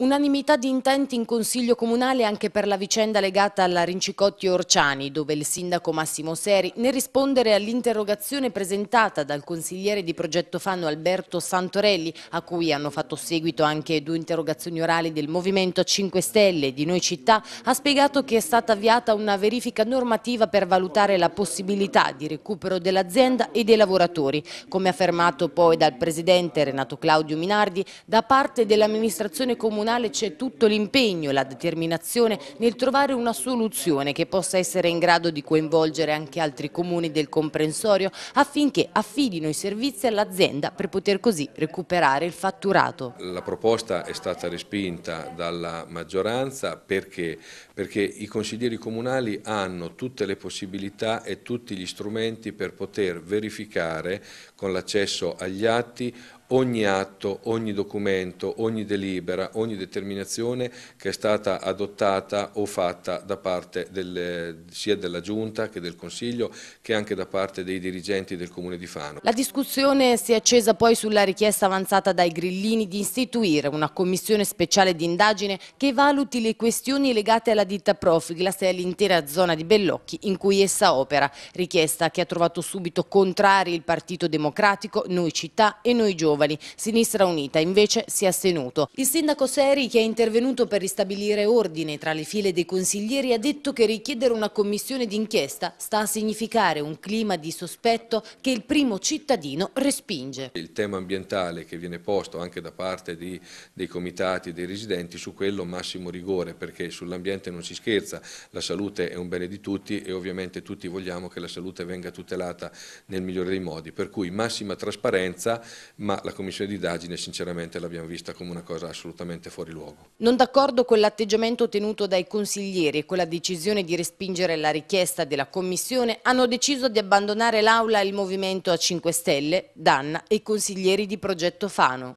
Unanimità di intenti in Consiglio Comunale anche per la vicenda legata alla Rincicotti Orciani, dove il sindaco Massimo Seri, nel rispondere all'interrogazione presentata dal consigliere di Progetto Fanno Alberto Santorelli, a cui hanno fatto seguito anche due interrogazioni orali del Movimento 5 Stelle di Noi Città, ha spiegato che è stata avviata una verifica normativa per valutare la possibilità di recupero dell'azienda e dei lavoratori, come affermato poi dal presidente Renato Claudio Minardi, da parte dell'amministrazione comunale nazionale c'è tutto l'impegno e la determinazione nel trovare una soluzione che possa essere in grado di coinvolgere anche altri comuni del comprensorio affinché affidino i servizi all'azienda per poter così recuperare il fatturato. La proposta è stata respinta dalla maggioranza perché, perché i consiglieri comunali hanno tutte le possibilità e tutti gli strumenti per poter verificare con l'accesso agli atti ogni atto, ogni documento, ogni delibera, ogni determinazione che è stata adottata o fatta da parte del, sia della Giunta che del Consiglio che anche da parte dei dirigenti del Comune di Fano. La discussione si è accesa poi sulla richiesta avanzata dai grillini di istituire una commissione speciale di indagine che valuti le questioni legate alla ditta Profiglas e all'intera zona di Bellocchi in cui essa opera, richiesta che ha trovato subito contrari il Partito Democratico, Noi Città e Noi Giovani giovani. Sinistra Unita invece si è astenuto. Il sindaco Seri, che è intervenuto per ristabilire ordine tra le file dei consiglieri, ha detto che richiedere una commissione d'inchiesta sta a significare un clima di sospetto che il primo cittadino respinge. Il tema ambientale che viene posto anche da parte di, dei comitati, e dei residenti, su quello massimo rigore, perché sull'ambiente non si scherza, la salute è un bene di tutti e ovviamente tutti vogliamo che la salute venga tutelata nel migliore dei modi, per cui massima trasparenza ma la la commissione d'indagine sinceramente l'abbiamo vista come una cosa assolutamente fuori luogo. Non d'accordo con l'atteggiamento tenuto dai consiglieri e con la decisione di respingere la richiesta della commissione hanno deciso di abbandonare l'aula il movimento a 5 Stelle, Danna e i consiglieri di Progetto Fano.